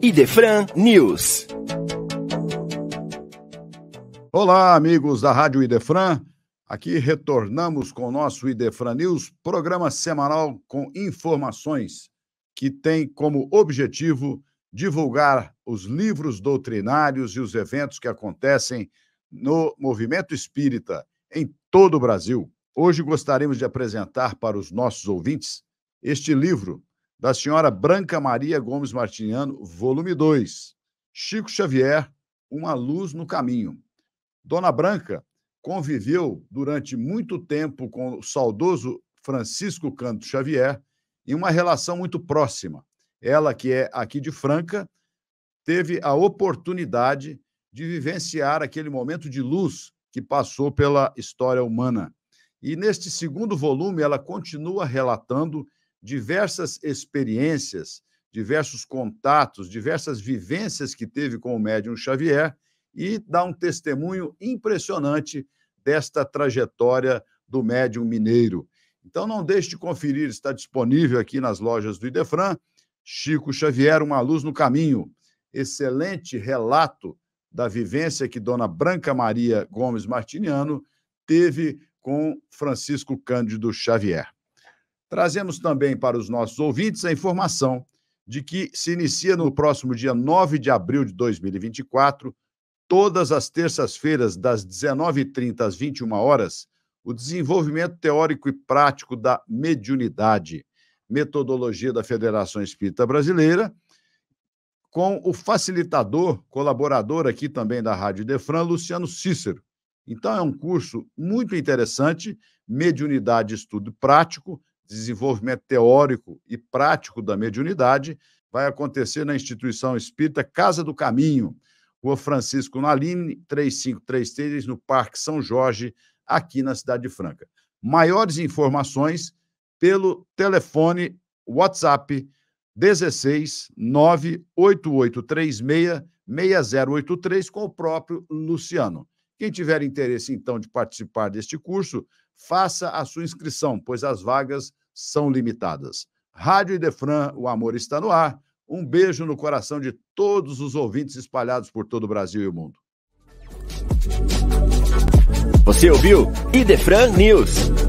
Idefran News. Olá, amigos da Rádio Idefran. Aqui retornamos com o nosso Idefran News, programa semanal com informações que tem como objetivo divulgar os livros doutrinários e os eventos que acontecem no movimento espírita em todo o Brasil. Hoje gostaríamos de apresentar para os nossos ouvintes este livro da senhora Branca Maria Gomes Martiniano, volume 2. Chico Xavier, Uma Luz no Caminho. Dona Branca conviveu durante muito tempo com o saudoso Francisco Canto Xavier em uma relação muito próxima. Ela, que é aqui de Franca, teve a oportunidade de vivenciar aquele momento de luz que passou pela história humana. E neste segundo volume, ela continua relatando diversas experiências, diversos contatos, diversas vivências que teve com o médium Xavier e dá um testemunho impressionante desta trajetória do médium mineiro. Então não deixe de conferir, está disponível aqui nas lojas do Idefran, Chico Xavier, Uma Luz no Caminho. Excelente relato da vivência que dona Branca Maria Gomes Martiniano teve com Francisco Cândido Xavier. Trazemos também para os nossos ouvintes a informação de que se inicia no próximo dia 9 de abril de 2024, todas as terças-feiras, das 19h30 às 21 horas, o desenvolvimento teórico e prático da mediunidade, metodologia da Federação Espírita Brasileira, com o facilitador, colaborador aqui também da Rádio Defran, Luciano Cícero. Então, é um curso muito interessante, mediunidade estudo prático, desenvolvimento teórico e prático da mediunidade, vai acontecer na instituição espírita Casa do Caminho, Rua Francisco Naline, 3533, no Parque São Jorge, aqui na Cidade de Franca. Maiores informações pelo telefone WhatsApp 16 98836 6083 com o próprio Luciano. Quem tiver interesse, então, de participar deste curso, faça a sua inscrição, pois as vagas são limitadas. Rádio Idefran, o amor está no ar. Um beijo no coração de todos os ouvintes espalhados por todo o Brasil e o mundo. Você ouviu Idefran News.